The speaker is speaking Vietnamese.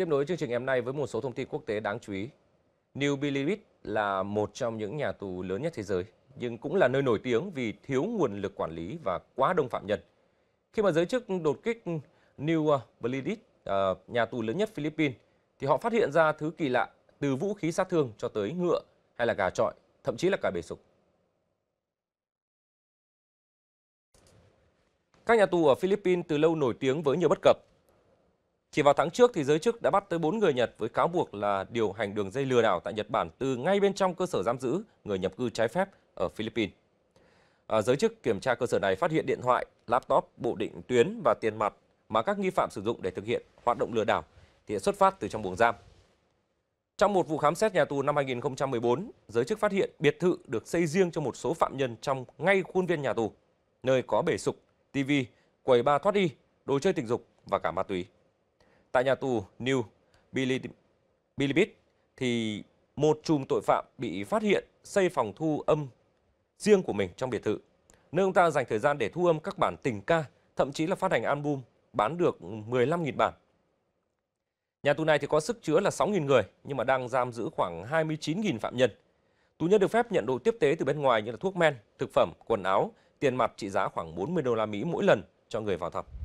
Tiếp nối chương trình ngày hôm nay với một số thông tin quốc tế đáng chú ý. New Bilibid là một trong những nhà tù lớn nhất thế giới, nhưng cũng là nơi nổi tiếng vì thiếu nguồn lực quản lý và quá đông phạm nhân. Khi mà giới chức đột kích New Bilibid, à, nhà tù lớn nhất Philippines, thì họ phát hiện ra thứ kỳ lạ từ vũ khí sát thương cho tới ngựa hay là gà trọi, thậm chí là cả bể sục. Các nhà tù ở Philippines từ lâu nổi tiếng với nhiều bất cập, chỉ vào tháng trước thì giới chức đã bắt tới 4 người Nhật với cáo buộc là điều hành đường dây lừa đảo tại Nhật Bản từ ngay bên trong cơ sở giam giữ người nhập cư trái phép ở Philippines. À, giới chức kiểm tra cơ sở này phát hiện điện thoại, laptop, bộ định tuyến và tiền mặt mà các nghi phạm sử dụng để thực hiện hoạt động lừa đảo thì xuất phát từ trong buồng giam. Trong một vụ khám xét nhà tù năm 2014, giới chức phát hiện biệt thự được xây riêng cho một số phạm nhân trong ngay khuôn viên nhà tù, nơi có bể sục, TV, quầy bar thoát y, đồ chơi tình dục và cả ma túy tại nhà tù New Bilibit thì một chùm tội phạm bị phát hiện xây phòng thu âm riêng của mình trong biệt thự. Nơi ông ta dành thời gian để thu âm các bản tình ca, thậm chí là phát hành album bán được 15.000 bản. Nhà tù này thì có sức chứa là 6.000 người nhưng mà đang giam giữ khoảng 29.000 phạm nhân. Tù nhân được phép nhận đồ tiếp tế từ bên ngoài như là thuốc men, thực phẩm, quần áo, tiền mặt trị giá khoảng 40 đô la Mỹ mỗi lần cho người vào thập.